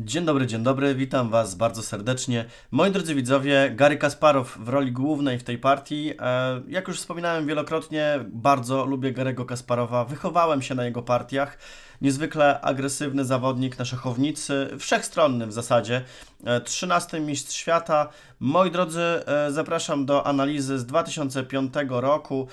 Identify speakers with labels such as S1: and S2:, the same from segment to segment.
S1: Dzień dobry, dzień dobry, witam Was bardzo serdecznie. Moi drodzy widzowie, Gary Kasparow w roli głównej w tej partii. E, jak już wspominałem wielokrotnie, bardzo lubię Garego Kasparowa, wychowałem się na jego partiach. Niezwykle agresywny zawodnik na szachownicy, wszechstronny w zasadzie. 13 e, mistrz świata. Moi drodzy, e, zapraszam do analizy z 2005 roku.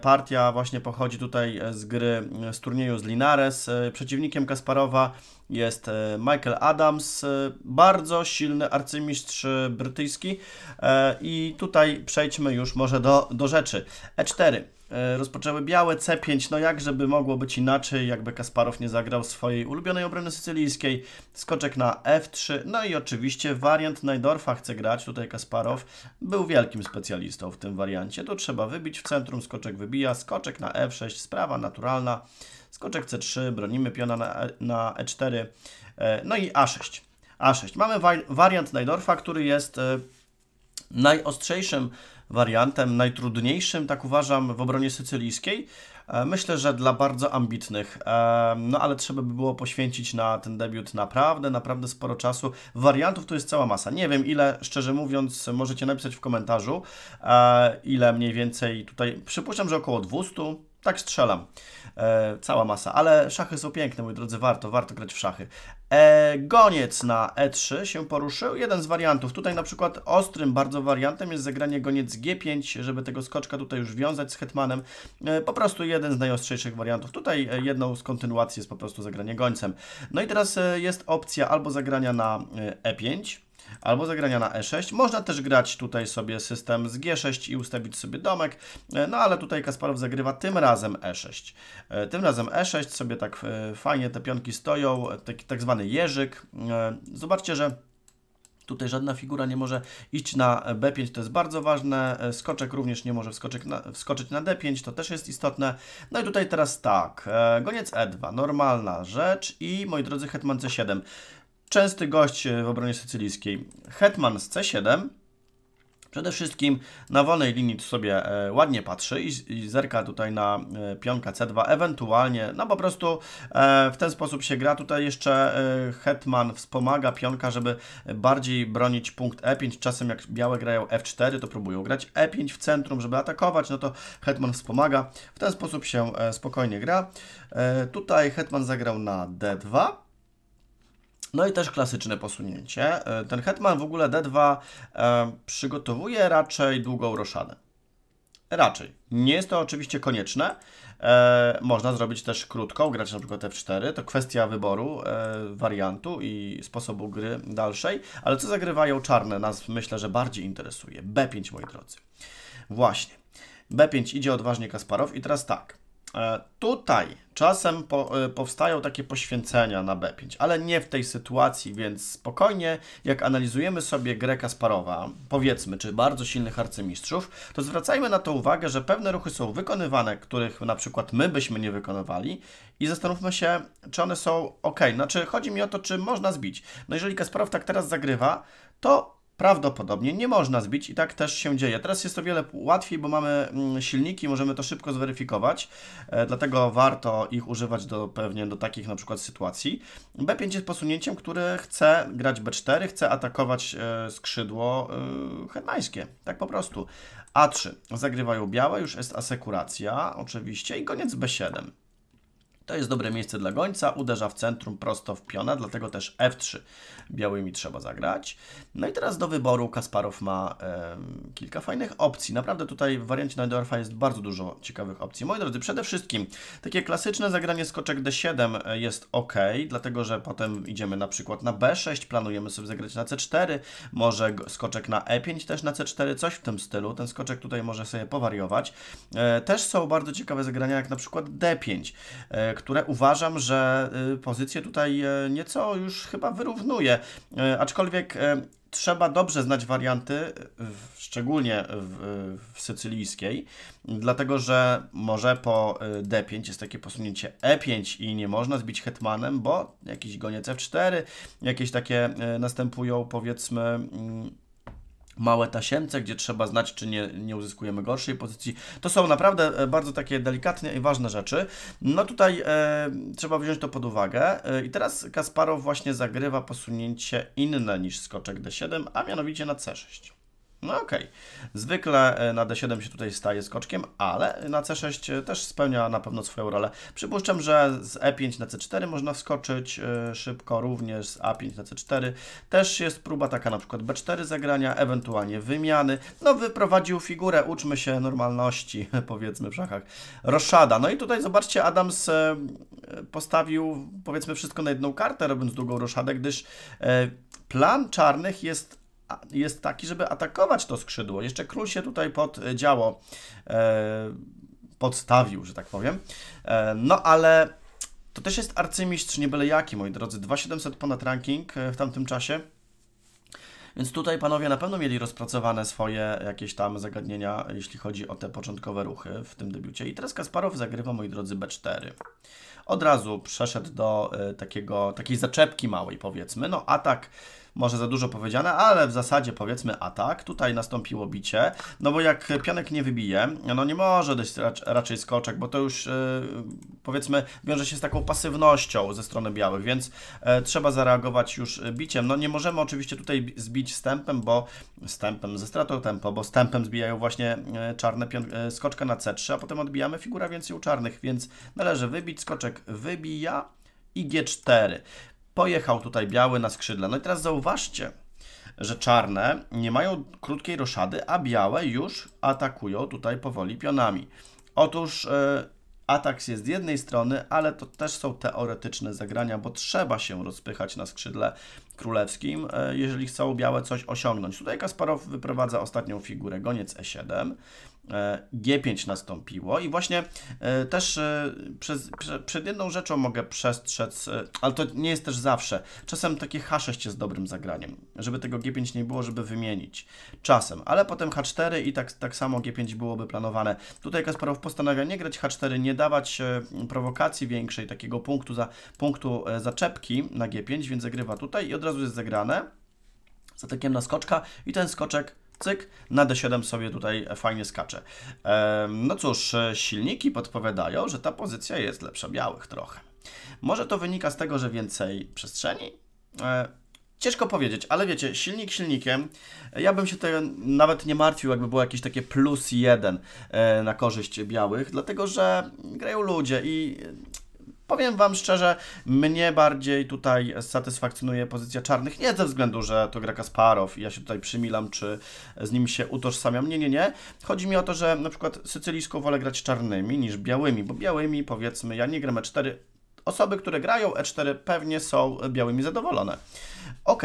S1: Partia właśnie pochodzi tutaj z gry, z turnieju z Linares. Przeciwnikiem Kasparowa jest e, Michael Adams, e, bardzo silny arcymistrz e, brytyjski. I tutaj przejdźmy już może do, do rzeczy. E4 rozpoczęły białe, C5, no jak żeby mogło być inaczej, jakby Kasparow nie zagrał swojej ulubionej obrony sycylijskiej, skoczek na F3, no i oczywiście wariant Najdorfa chce grać, tutaj Kasparow był wielkim specjalistą w tym wariancie, tu trzeba wybić w centrum, skoczek wybija, skoczek na F6, sprawa naturalna, skoczek C3, bronimy piona na, e, na E4, e, no i A6. A6. Mamy wariant Najdorfa, który jest e, najostrzejszym wariantem, najtrudniejszym, tak uważam, w obronie sycylijskiej. Myślę, że dla bardzo ambitnych, no ale trzeba by było poświęcić na ten debiut naprawdę, naprawdę sporo czasu. Wariantów tu jest cała masa. Nie wiem ile, szczerze mówiąc, możecie napisać w komentarzu, ile mniej więcej tutaj, przypuszczam, że około 200, tak strzelam. E, cała masa. Ale szachy są piękne, moi drodzy, warto, warto grać w szachy. E, goniec na E3 się poruszył. Jeden z wariantów. Tutaj na przykład ostrym bardzo wariantem jest zagranie goniec G5, żeby tego skoczka tutaj już wiązać z hetmanem. E, po prostu jeden z najostrzejszych wariantów. Tutaj e, jedną z kontynuacji jest po prostu zagranie gońcem. No i teraz e, jest opcja albo zagrania na E5, e albo zagrania na e6. Można też grać tutaj sobie system z g6 i ustawić sobie domek, e, no ale tutaj Kasparow zagrywa tym razem e6. E, tym razem e6 sobie tak e, fajnie te pionki stoją, taki tak zwany jeżyk. Zobaczcie, że Tutaj żadna figura nie może iść na B5, to jest bardzo ważne. Skoczek również nie może na, wskoczyć na D5, to też jest istotne. No i tutaj teraz tak, goniec E2, normalna rzecz i moi drodzy hetman C7 częsty gość e, w obronie sycylijskiej. Hetman z C7 przede wszystkim na wolnej linii tu sobie e, ładnie patrzy i, zerka tutaj na e, pionka C2, ewentualnie, no po prostu w ten sposób się gra. Tutaj jeszcze Hetman wspomaga pionka, żeby bardziej bronić punkt E5. Czasem jak białe grają F4, to próbują grać E5 w centrum, żeby atakować, no to Hetman wspomaga. W ten sposób się spokojnie gra. tutaj Hetman zagrał na D2. No i też klasyczne posunięcie. E, ten hetman w ogóle D2 e, przygotowuje raczej długą roszadę. Raczej. Nie jest to oczywiście konieczne. E, można zrobić też krótką, grać na przykład F4. To kwestia wyboru e, wariantu i sposobu gry dalszej. Ale co zagrywają czarne nas myślę, że bardziej interesuje. B5, moi drodzy. Właśnie. B5 idzie odważnie Kasparow i teraz tak. E, tutaj czasem po, e, powstają takie poświęcenia na B5, ale nie w tej sytuacji, więc spokojnie, jak analizujemy sobie grę Kasparowa, powiedzmy, czy bardzo silnych arcymistrzów, to zwracajmy na to uwagę, że pewne ruchy są wykonywane, których na przykład my byśmy nie wykonywali i zastanówmy się, czy one są ok. Znaczy, chodzi mi o to, czy można zbić. No jeżeli Kasparow tak teraz zagrywa, to prawdopodobnie nie można zbić i tak też się dzieje. Teraz jest to wiele łatwiej, bo mamy mm, silniki, możemy to szybko zweryfikować, e, dlatego warto ich używać do, pewnie do takich na przykład sytuacji. B5 jest posunięciem, które chce grać B4, chce atakować e, skrzydło e, hetmańskie, tak po prostu. A3, zagrywają białe, już jest asekuracja oczywiście i koniec B7. To jest dobre miejsce dla gońca, uderza w centrum prosto w piona, dlatego też f3 białymi trzeba zagrać. No i teraz do wyboru Kasparow ma e, kilka fajnych opcji. Naprawdę tutaj w wariancie Neudorfa jest bardzo dużo ciekawych opcji. Moi drodzy, przede wszystkim takie klasyczne zagranie skoczek d7 e, jest ok, dlatego że potem idziemy na przykład na b6, planujemy sobie zagrać na c4, może skoczek na e5 też na c4, coś w tym stylu. Ten skoczek tutaj może sobie powariować. E, też są bardzo ciekawe zagrania jak na przykład d5, które uważam, że y, pozycję tutaj y, nieco już chyba wyrównuje. Y, aczkolwiek trzeba dobrze znać warianty, szczególnie w, w, sycylijskiej, dlatego że może po D5 jest takie posunięcie E5 i nie można zbić hetmanem, bo jakiś goniec F4, jakieś takie następują powiedzmy mm, małe tasiemce, gdzie trzeba znać, czy nie, nie uzyskujemy gorszej pozycji. To są naprawdę e, bardzo takie delikatne i ważne rzeczy. No tutaj e, trzeba wziąć to pod uwagę. E, I teraz Kasparow właśnie zagrywa posunięcie inne niż skoczek D7, a mianowicie na C6. No okej. Okay. Zwykle e, na D7 się tutaj staje skoczkiem, ale na C6 e, też spełnia na pewno swoją rolę. Przypuszczam, że z E5 na C4 można wskoczyć e, szybko, również z A5 na C4. Też jest próba taka na przykład B4 zagrania, ewentualnie wymiany. No wyprowadził figurę, uczmy się normalności, powiedzmy w szachach. Roszada. No i tutaj zobaczcie, Adams postawił powiedzmy wszystko na jedną kartę, robiąc długą roszadę, gdyż plan czarnych jest jest taki, żeby atakować to skrzydło. Jeszcze król się tutaj pod e, działo e, podstawił, że tak powiem. E, no ale to też jest arcymistrz nie byle jaki, moi drodzy. 2700 ponad ranking e, w tamtym czasie. Więc tutaj panowie na pewno mieli rozpracowane swoje jakieś tam zagadnienia, jeśli chodzi o te początkowe ruchy w tym debiucie. I teraz Kasparow zagrywa, moi drodzy, B4. Od razu przeszedł do y, takiego, takiej zaczepki małej, powiedzmy. No, atak może za dużo powiedziane, ale w zasadzie powiedzmy atak. Tutaj nastąpiło bicie, no bo jak pionek nie wybije, no nie może dojść rac raczej skoczek, bo to już yy, powiedzmy wiąże się z taką pasywnością ze strony białych, więc yy, trzeba zareagować już biciem. No nie możemy oczywiście tutaj zbić stępem, bo stępem ze stratą tempo, bo stępem zbijają właśnie e, czarne skoczka na C3, a potem odbijamy figura więcej u czarnych, więc należy wybić, skoczek wybija i G4 pojechał tutaj biały na skrzydle. No i teraz zauważcie, że czarne nie mają krótkiej roszady, a białe już atakują tutaj powoli pionami. Otóż e, atak jest z jednej strony, ale to też są teoretyczne zagrania, bo trzeba się rozpychać na skrzydle królewskim, e, jeżeli chcą białe coś osiągnąć. Tutaj Kasparow wyprowadza ostatnią figurę, goniec e7, E, G5 nastąpiło i właśnie e, też e, przez, przed jedną rzeczą mogę przestrzec, ale to nie jest też zawsze. Czasem takie H6 jest dobrym zagraniem, żeby tego G5 nie było, żeby wymienić. Czasem, ale potem H4 i tak, tak samo G5 byłoby planowane. Tutaj Kasparow postanawia nie grać H4, nie dawać prowokacji większej, takiego punktu, za, punktu zaczepki na G5, więc zagrywa tutaj i od razu jest zagrane z atakiem na skoczka i ten skoczek Cyk, na D7 sobie tutaj fajnie skacze. No cóż, e, silniki podpowiadają, że ta pozycja jest lepsza białych trochę. Może to wynika z tego, że więcej przestrzeni? E, ciężko powiedzieć, ale wiecie, silnik silnikiem, ja bym się tutaj nawet nie martwił, jakby było jakieś takie plus jeden e, na korzyść białych, dlatego że grają ludzie i Powiem Wam szczerze, mnie bardziej tutaj satysfakcjonuje pozycja czarnych, nie ze względu, że to gra Kasparow i ja się tutaj przymilam, czy z nim się utożsamiam. Nie, nie, nie. Chodzi mi o to, że na przykład sycylijską wolę grać czarnymi niż białymi, bo białymi powiedzmy, ja nie gram E4. Osoby, które grają E4 pewnie są białymi zadowolone. Ok,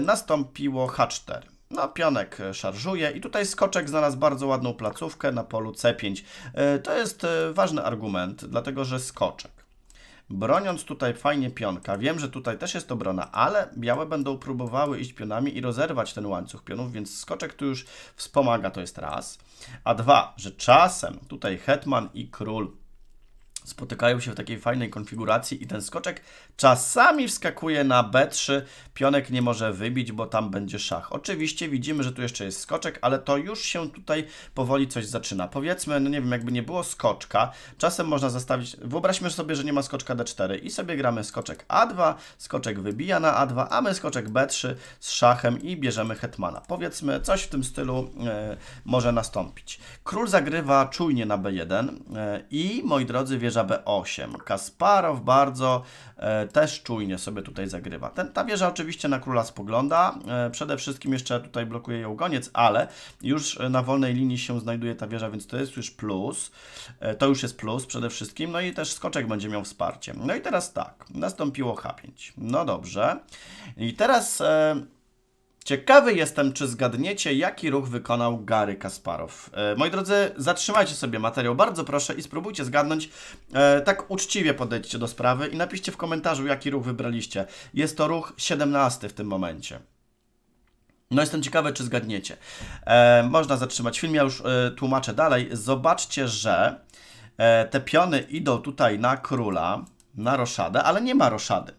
S1: nastąpiło H4. No, pionek szarżuje i tutaj skoczek znalazł bardzo ładną placówkę na polu C5. Y, to jest y, ważny argument, dlatego że skoczek broniąc tutaj fajnie pionka, wiem, że tutaj też jest obrona, ale białe będą próbowały iść pionami i rozerwać ten łańcuch pionów, więc skoczek tu już wspomaga, to jest raz. A dwa, że czasem tutaj hetman i król spotykają się w takiej fajnej konfiguracji i ten skoczek czasami wskakuje na B3, pionek nie może wybić, bo tam będzie szach. Oczywiście widzimy, że tu jeszcze jest skoczek, ale to już się tutaj powoli coś zaczyna. Powiedzmy, no nie wiem, jakby nie było skoczka, czasem można zastawić, wyobraźmy sobie, że nie ma skoczka D4 i sobie gramy skoczek A2, skoczek wybija na A2, a my skoczek B3 z szachem i bierzemy hetmana. Powiedzmy, coś w tym stylu e, może nastąpić. Król zagrywa czujnie na B1 e, i, moi drodzy, wierzy wieża B8. Kasparow bardzo e, też czujnie sobie tutaj zagrywa. Ten, ta wieża oczywiście na króla spogląda. E, przede wszystkim jeszcze tutaj blokuje ją goniec, ale już e, na wolnej linii się znajduje ta wieża, więc to jest już plus. E, to już jest plus przede wszystkim. No i też skoczek będzie miał wsparcie. No i teraz tak. Nastąpiło H5. No dobrze. I teraz... E, Ciekawy jestem, czy zgadniecie, jaki ruch wykonał Gary Kasparow. E, moi drodzy, zatrzymajcie sobie materiał, bardzo proszę, i spróbujcie zgadnąć. E, tak uczciwie podejdźcie do sprawy i napiszcie w komentarzu, jaki ruch wybraliście. Jest to ruch 17 w tym momencie. No jestem ciekawy, czy zgadniecie. E, można zatrzymać film, ja już tłumaczę dalej. Zobaczcie, że te piony idą tutaj na króla, na roszadę, ale nie ma roszady.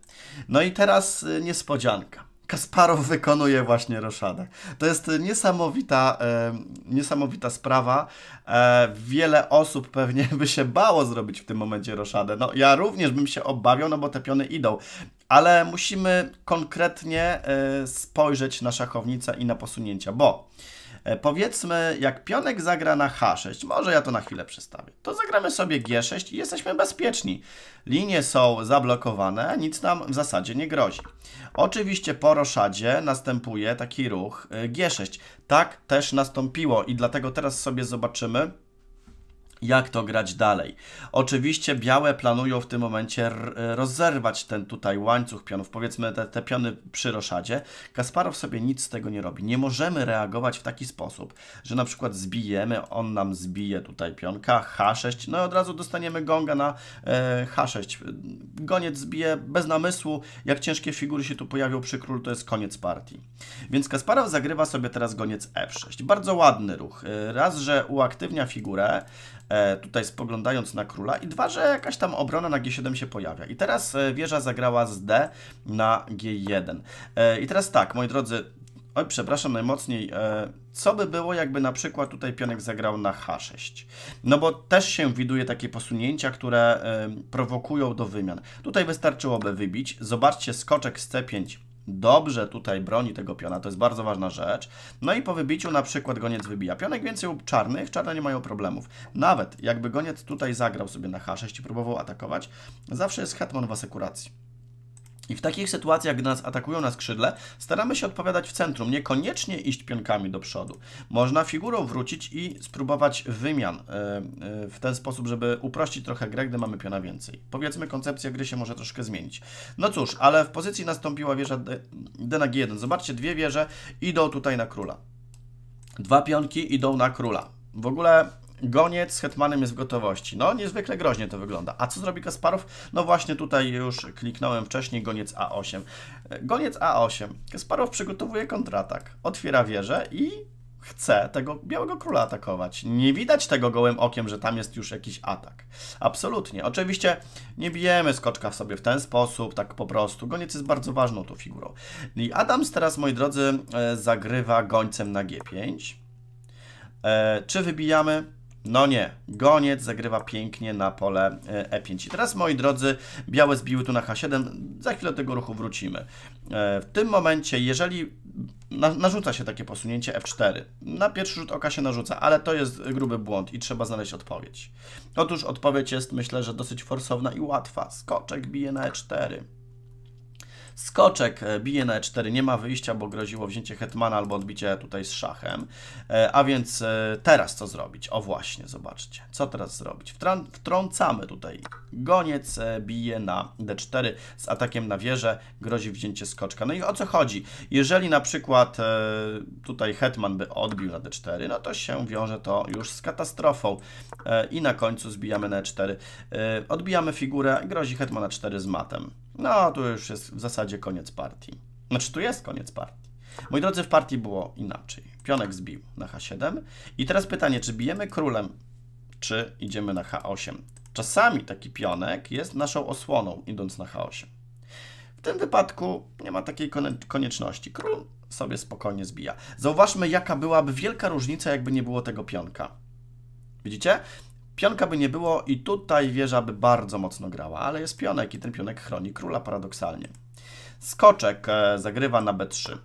S1: No i teraz niespodzianka. Kasparow wykonuje właśnie roszadę. To jest niesamowita, e, niesamowita sprawa. E, wiele osób pewnie by się bało zrobić w tym momencie Roszadę. No, ja również bym się obawiał, no bo te piony idą. Ale musimy konkretnie e, spojrzeć na szachownicę i na posunięcia, bo E, powiedzmy, jak pionek zagra na H6, może ja to na chwilę przestawię, to zagramy sobie G6 i jesteśmy bezpieczni. Linie są zablokowane, a nic nam w zasadzie nie grozi. Oczywiście po roszadzie następuje taki ruch e, G6. Tak też nastąpiło i dlatego teraz sobie zobaczymy, jak to grać dalej. Oczywiście białe planują w tym momencie rozerwać ten tutaj łańcuch pionów, powiedzmy te, te, piony przy roszadzie. Kasparow sobie nic z tego nie robi. Nie możemy reagować w taki sposób, że na przykład zbijemy, on nam zbije tutaj pionka H6, no i od razu dostaniemy gonga na e, H6. Goniec zbije bez namysłu, jak ciężkie figury się tu pojawią przy królu, to jest koniec partii. Więc Kasparow zagrywa sobie teraz goniec F6. Bardzo ładny ruch. E, raz, że uaktywnia figurę, E, tutaj spoglądając na króla i dwa, że jakaś tam obrona na G7 się pojawia. I teraz e, wieża zagrała z D na G1. E, I teraz tak, moi drodzy, oj, przepraszam najmocniej, co by było, jakby na przykład tutaj pionek zagrał na H6? No bo też się widuje takie posunięcia, które prowokują do wymian. Tutaj wystarczyłoby wybić. Zobaczcie, skoczek z C5 dobrze tutaj broni tego piona, to jest bardzo ważna rzecz. No i po wybiciu na przykład goniec wybija pionek więcej lub czarnych, czarne nie mają problemów. Nawet jakby goniec tutaj zagrał sobie na H6 i próbował atakować, zawsze jest hetman w asekuracji. I w takich sytuacjach, gdy nas atakują na skrzydle, staramy się odpowiadać w centrum, niekoniecznie iść pionkami do przodu. Można figurą wrócić i spróbować wymian e, e, w ten sposób, żeby uprościć trochę grę, gdy mamy piona więcej. Powiedzmy, koncepcja gry się może troszkę zmienić. No cóż, ale w pozycji nastąpiła wieża d, d na G1. Zobaczcie, dwie wieże idą tutaj na króla. Dwa pionki idą na króla. W ogóle Goniec z Hetmanem jest w gotowości. No, niezwykle groźnie to wygląda. A co zrobi Kasparow? No właśnie tutaj już kliknąłem wcześniej Goniec A8. E, goniec A8. Kasparow przygotowuje kontratak. Otwiera wieżę i chce tego Białego Króla atakować. Nie widać tego gołym okiem, że tam jest już jakiś atak. Absolutnie. Oczywiście nie bijemy skoczka w sobie w ten sposób, tak po prostu. Goniec jest bardzo ważną tu figurą. I Adams teraz, moi drodzy, e, zagrywa gońcem na G5. E, czy wybijamy? No nie, goniec zagrywa pięknie na pole E5. E I teraz, moi drodzy, białe zbiły tu na H7, za chwilę do tego ruchu wrócimy. E, w tym momencie, jeżeli narzuca się takie posunięcie F4, na pierwszy rzut oka się narzuca, ale to jest gruby błąd i trzeba znaleźć odpowiedź. Otóż odpowiedź jest, myślę, że dosyć forsowna i łatwa. Skoczek bije na E4. Skoczek e, bije na e4, nie ma wyjścia, bo groziło wzięcie hetmana albo odbicie tutaj z szachem. E, a więc e, teraz co zrobić? O właśnie, zobaczcie. Co teraz zrobić? Wtrącamy tutaj. Goniec bije na d4 z atakiem na wieżę, grozi wzięcie skoczka. No i o co chodzi? Jeżeli na przykład tutaj hetman by odbił na d4, no to się wiąże to już z katastrofą. I na końcu zbijamy na e4. Odbijamy figurę, grozi hetman na 4 z matem. No, tu już jest w zasadzie koniec partii. Znaczy, tu jest koniec partii. Moi drodzy, w partii było inaczej. Pionek zbił na H7. I teraz pytanie, czy bijemy królem, czy idziemy na H8? Czasami taki pionek jest naszą osłoną, idąc na H8. W tym wypadku nie ma takiej konieczności. Król sobie spokojnie zbija. Zauważmy, jaka byłaby wielka różnica, jakby nie było tego pionka. Widzicie? Pionka by nie było i tutaj wieża by bardzo mocno grała, ale jest pionek i ten pionek chroni króla paradoksalnie. Skoczek e, zagrywa na b3.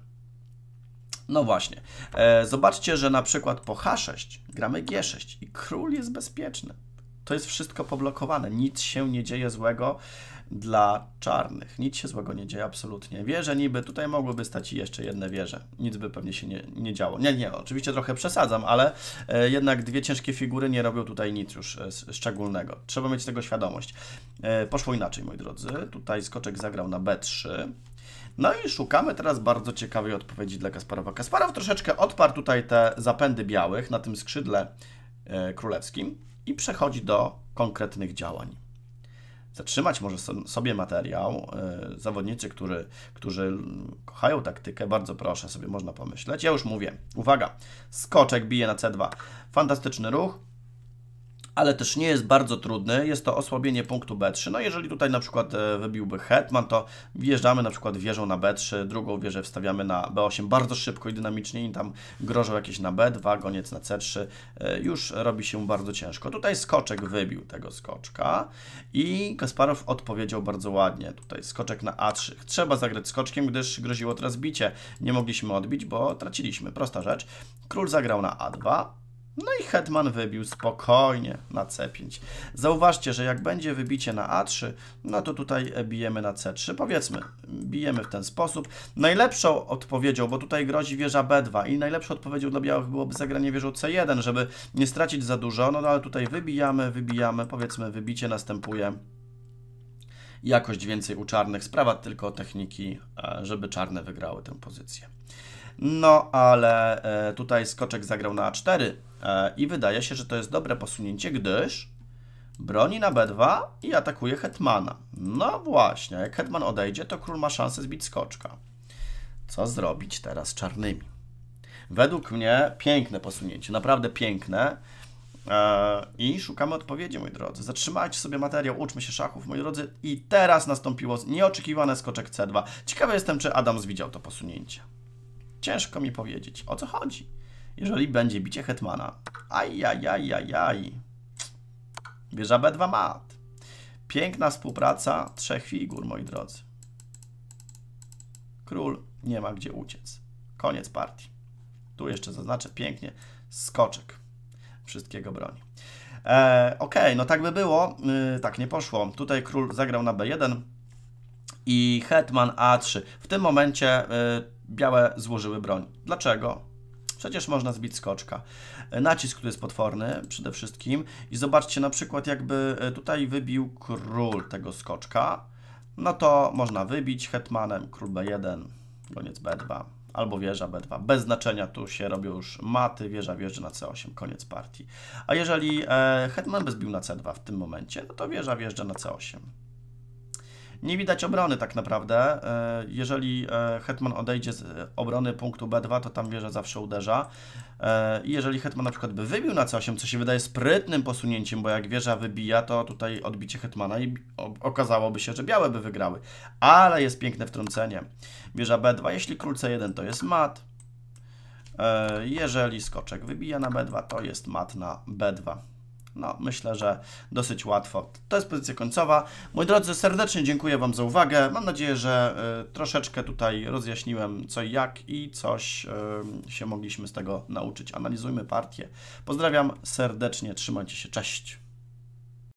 S1: No właśnie. E, zobaczcie, że na przykład po h6 gramy g6 i król jest bezpieczny. To jest wszystko poblokowane, nic się nie dzieje złego dla czarnych. Nic się złego nie dzieje, absolutnie. Wieże niby, tutaj mogłyby stać jeszcze jedne wieże. Nic by pewnie się nie, nie działo. Nie, nie, oczywiście trochę przesadzam, ale e, jednak dwie ciężkie figury nie robią tutaj nic już e, szczególnego. Trzeba mieć tego świadomość. E, poszło inaczej, moi drodzy. Tutaj skoczek zagrał na B3. No i szukamy teraz bardzo ciekawej odpowiedzi dla Kasparowa. Kasparow troszeczkę odparł tutaj te zapędy białych na tym skrzydle e, królewskim i przechodzi do konkretnych działań zatrzymać może sobie materiał. E, zawodnicy, którzy, którzy kochają taktykę, bardzo proszę, sobie można pomyśleć. Ja już mówię, uwaga, skoczek bije na C2. Fantastyczny ruch, ale też nie jest bardzo trudny. Jest to osłabienie punktu B3. No jeżeli tutaj na przykład e, wybiłby hetman, to wjeżdżamy na przykład wieżą na B3, drugą wieżę wstawiamy na B8 bardzo szybko i dynamicznie i tam grożą jakieś na B2, goniec na C3. E, już robi się bardzo ciężko. Tutaj skoczek wybił tego skoczka i Kasparow odpowiedział bardzo ładnie. Tutaj skoczek na A3. Trzeba zagrać skoczkiem, gdyż groziło teraz bicie. Nie mogliśmy odbić, bo traciliśmy. Prosta rzecz. Król zagrał na A2, no i hetman wybił spokojnie na C5. Zauważcie, że jak będzie wybicie na A3, no to tutaj bijemy na C3. Powiedzmy, bijemy w ten sposób. Najlepszą odpowiedzią, bo tutaj grozi wieża B2 i najlepszą odpowiedzią dla białych byłoby zagranie wieżą C1, żeby nie stracić za dużo. No, no ale tutaj wybijamy, wybijamy, powiedzmy wybicie następuje jakość więcej u czarnych. Sprawa tylko techniki, e, żeby czarne wygrały tę pozycję. No ale e, tutaj skoczek zagrał na A4 e, i wydaje się, że to jest dobre posunięcie, gdyż broni na B2 i atakuje hetmana. No właśnie, jak hetman odejdzie, to król ma szansę zbić skoczka. Co zrobić teraz z czarnymi? Według mnie piękne posunięcie, naprawdę piękne. E, I szukamy odpowiedzi, moi drodzy. Zatrzymajcie sobie materiał, uczmy się szachów, moi drodzy. I teraz nastąpiło nieoczekiwane skoczek C2. Ciekawy jestem, czy Adams widział to posunięcie. Ciężko mi powiedzieć, o co chodzi. Jeżeli będzie bicie Hetmana. Ajajajajaj. Wieża B2 mat. Piękna współpraca trzech figur, moi drodzy. Król nie ma gdzie uciec. Koniec partii. Tu jeszcze zaznaczę pięknie skoczek. Wszystkiego broni. E, ok, no tak by było. Y, tak nie poszło. Tutaj król zagrał na B1 i hetman A3. W tym momencie... Y, białe złożyły broń. Dlaczego? Przecież można zbić skoczka. Nacisk tu jest potworny przede wszystkim i zobaczcie na przykład jakby e, tutaj wybił król tego skoczka, no to można wybić hetmanem król b1, koniec b2 albo wieża b2. Bez znaczenia tu się robią już maty, wieża wjeżdża na c8, koniec partii. A jeżeli e, hetman by zbił na c2 w tym momencie, no to wieża wjeżdża na c8. Nie widać obrony tak naprawdę. E, jeżeli e, Hetman odejdzie z obrony punktu B2, to tam wieża zawsze uderza. E, I jeżeli Hetman na przykład by wybił na C8, co się wydaje sprytnym posunięciem, bo jak wieża wybija, to tutaj odbicie Hetmana i okazałoby się, że białe by wygrały. Ale jest piękne wtrącenie. Wieża B2, jeśli król C1 to jest mat. Jeżeli skoczek wybija na B2, to jest mat na B2. No, myślę, że dosyć łatwo. To jest pozycja końcowa. Moi drodzy, serdecznie dziękuję Wam za uwagę. Mam nadzieję, że y, troszeczkę tutaj rozjaśniłem co i jak i coś y, się mogliśmy z tego nauczyć. Analizujmy partię. Pozdrawiam serdecznie, trzymajcie się, cześć.